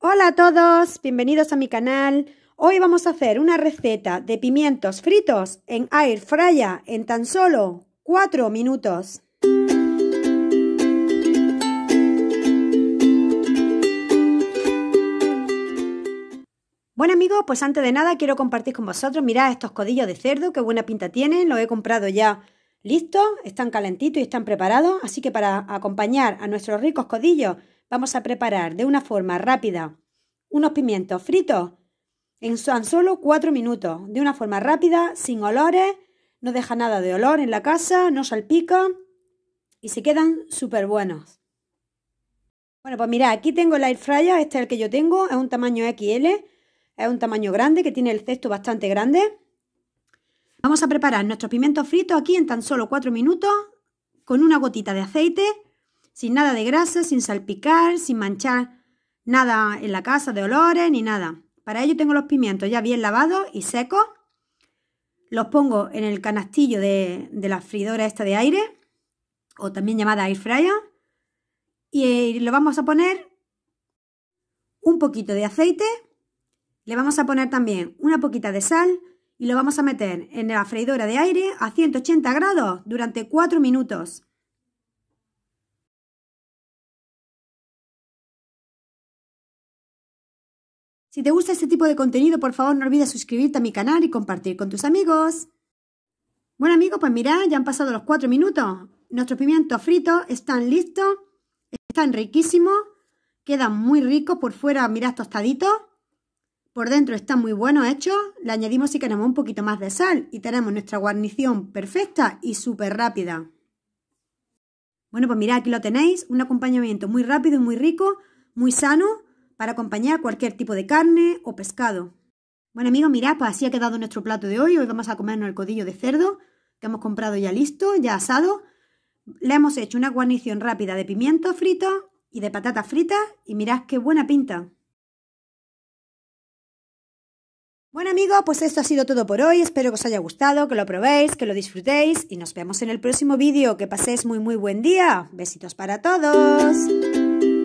Hola a todos, bienvenidos a mi canal. Hoy vamos a hacer una receta de pimientos fritos en air fryer en tan solo 4 minutos. Bueno amigos, pues antes de nada quiero compartir con vosotros, mirad estos codillos de cerdo, qué buena pinta tienen, los he comprado ya listos, están calentitos y están preparados, así que para acompañar a nuestros ricos codillos vamos a preparar de una forma rápida unos pimientos fritos en tan solo 4 minutos, de una forma rápida, sin olores, no deja nada de olor en la casa, no salpica y se quedan súper buenos. Bueno, pues mira, aquí tengo el air fryer, este es el que yo tengo, es un tamaño XL, es un tamaño grande que tiene el cesto bastante grande. Vamos a preparar nuestros pimientos fritos aquí en tan solo 4 minutos con una gotita de aceite sin nada de grasa, sin salpicar, sin manchar nada en la casa de olores ni nada. Para ello tengo los pimientos ya bien lavados y secos. Los pongo en el canastillo de, la fridora esta de aire, o también llamada air fryer. Y lo vamos a poner un poquito de aceite. Le vamos a poner también una poquita de sal y lo vamos a meter en la freidora de aire a 180 grados durante 4 minutos. Si te gusta este tipo de contenido, por favor no olvides suscribirte a mi canal y compartir con tus amigos. Bueno amigos, pues mirad, ya han pasado los cuatro minutos. Nuestros pimientos fritos están listos, están riquísimos, quedan muy ricos por fuera, mirad tostaditos. Por dentro están muy buenos hechos, le añadimos y queremos un poquito más de sal y tenemos nuestra guarnición perfecta y súper rápida. Bueno, pues mirad, aquí lo tenéis, un acompañamiento muy rápido y muy rico, muy sano para acompañar cualquier tipo de carne o pescado. Bueno amigos, mirad, pues así ha quedado nuestro plato de hoy. Hoy vamos a comernos el codillo de cerdo que hemos comprado ya listo, ya asado. Le hemos hecho una guarnición rápida de pimiento frito y de patatas fritas y mirad qué buena pinta. Bueno amigos, pues esto ha sido todo por hoy. Espero que os haya gustado, que lo probéis, que lo disfrutéis y nos vemos en el próximo vídeo. Que paséis muy muy buen día. Besitos para todos.